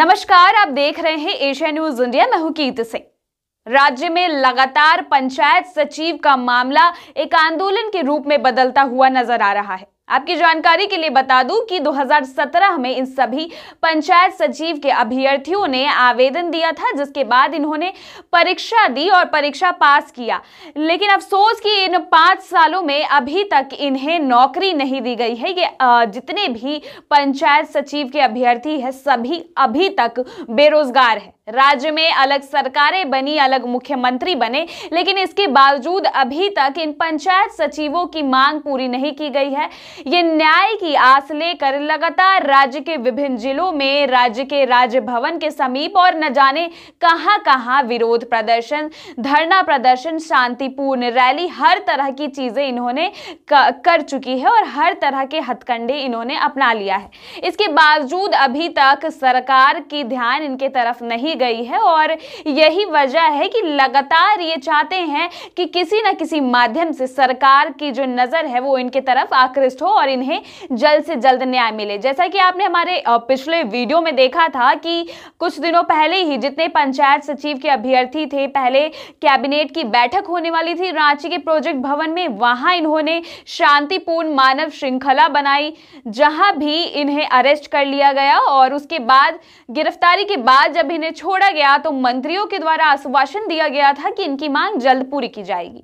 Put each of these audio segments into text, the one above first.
नमस्कार आप देख रहे हैं एशिया न्यूज इंडिया मैं हूं कीर्ति सिंह राज्य में लगातार पंचायत सचिव का मामला एक आंदोलन के रूप में बदलता हुआ नजर आ रहा है आपकी जानकारी के लिए बता दूं कि 2017 में इन सभी पंचायत सचिव के अभ्यर्थियों ने आवेदन दिया था जिसके बाद इन्होंने परीक्षा दी और परीक्षा पास किया लेकिन अफसोस कि इन पाँच सालों में अभी तक इन्हें नौकरी नहीं दी गई है ये जितने भी पंचायत सचिव के अभ्यर्थी हैं सभी अभी तक बेरोजगार है राज्य में अलग सरकारें बनी अलग मुख्यमंत्री बने लेकिन इसके बावजूद अभी तक इन पंचायत सचिवों की मांग पूरी नहीं की गई है ये न्याय की आस लेकर लगातार राज्य के विभिन्न जिलों में राज्य के राजभवन के समीप और न जाने कहां कहां विरोध प्रदर्शन धरना प्रदर्शन शांतिपूर्ण रैली हर तरह की चीजें इन्होंने कर चुकी है और हर तरह के हथकंडे इन्होंने अपना लिया है इसके बावजूद अभी तक सरकार की ध्यान इनके तरफ नहीं गई है और यही वजह है कि लगातार ये चाहते हैं कि किसी ना किसी माध्यम से सरकार की जो नज़र है वो इनके तरफ आकृष्ट हो और इन्हें जल्द से जल्द न्याय मिले जैसा कि आपने हमारे पिछले वीडियो में देखा था कि कुछ दिनों पहले ही जितने पंचायत सचिव के अभ्यर्थी थे पहले कैबिनेट की बैठक होने वाली थी रांची के प्रोजेक्ट भवन में वहां इन्होंने शांतिपूर्ण मानव श्रृंखला बनाई जहां भी इन्हें अरेस्ट कर लिया गया और उसके बाद गिरफ्तारी के बाद जब इन्हें छोड़ा गया तो मंत्रियों के द्वारा आश्वासन दिया गया था कि इनकी मांग जल्द पूरी की जाएगी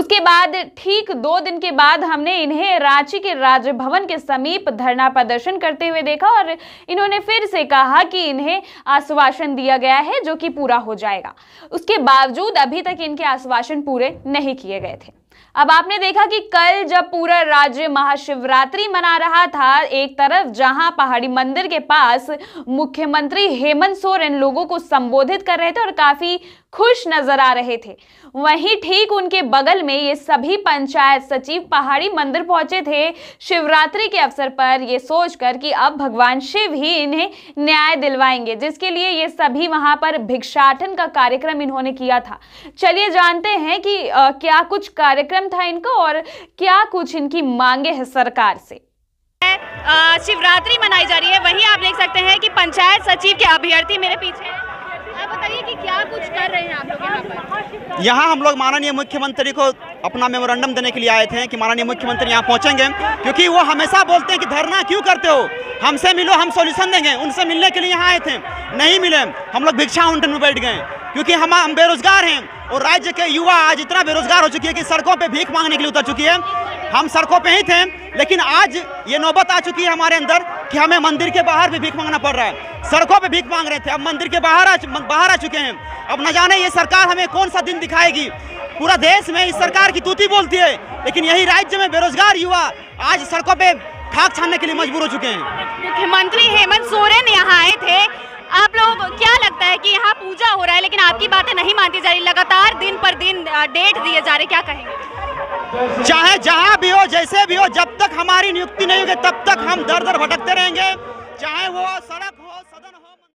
उसके बाद ठीक दो दिन के बाद हमने इन्हें रांची के राजभवन के समीप धरना प्रदर्शन करते हुए देखा और इन्होंने फिर से कहा कि इन्हें आश्वासन दिया गया है जो कि पूरा हो जाएगा उसके बावजूद अभी तक इनके आश्वासन पूरे नहीं किए गए थे अब आपने देखा कि कल जब पूरा राज्य महाशिवरात्रि मना रहा था एक तरफ जहां पहाड़ी मंदिर के पास मुख्यमंत्री हेमंत सोरेन लोगों को संबोधित कर रहे थे और काफी खुश नजर आ रहे थे वहीं ठीक उनके बगल में ये सभी पंचायत सचिव पहाड़ी मंदिर पहुंचे थे शिवरात्रि के अवसर पर ये सोचकर कि अब भगवान शिव ही इन्हें न्याय दिलवाएंगे जिसके लिए ये सभी वहां पर भिक्षाटन का कार्यक्रम इन्होंने किया था चलिए जानते हैं कि आ, क्या कुछ कार्यक्रम था इनका और क्या कुछ इनकी मांगे है सरकार से शिवरात्रि मनाई जा रही है वहीं आप देख सकते हैं कि पंचायत सचिव के अभ्यर्थी मेरे पीछे कि क्या कुछ कर रहे हैं आप लोग यहाँ हम लोग माननीय मुख्यमंत्री को अपना मेमोरेंडम देने के लिए आए थे कि माननीय मुख्यमंत्री यहाँ पहुँचेंगे क्योंकि वो हमेशा बोलते हैं कि धरना क्यों करते हो हमसे मिलो हम सोल्यूशन देंगे उनसे मिलने के लिए यहाँ आए थे नहीं मिले हम लोग भिक्षा उन्टन में बैठ गए क्योंकि हम हम बेरोजगार हैं और राज्य के युवा आज इतना बेरोजगार हो चुकी है कि सड़कों पे भीख मांगने के लिए उतर चुकी है हम सड़कों पे ही थे लेकिन आज ये नौबत आ चुकी है हमारे अंदर कि हमें मंदिर के बाहर भी भीख मांगना पड़ रहा है सड़कों पे भीख मांग रहे थे अब मंदिर के बाहर आ बाहर आ चुके हैं अब न जाने ये सरकार हमें कौन सा दिन दिखाएगी पूरा देश में इस सरकार की तूती बोलती है लेकिन यही राज्य में बेरोजगार युवा आज सड़कों पर खाक छानने के लिए मजबूर हो चुके हैं मुख्यमंत्री हेमंत सोरेन यहाँ आए थे आप लोगों को क्या लगता है कि यहाँ पूजा हो रहा है लेकिन आपकी बातें नहीं मानती जा रही लगातार दिन पर दिन डेट दिए जा रहे क्या कहेंगे चाहे जहाँ भी हो जैसे भी हो जब तक हमारी नियुक्ति नहीं होगी तब तक हम दर दर भटकते रहेंगे चाहे वो सड़क हो सड़क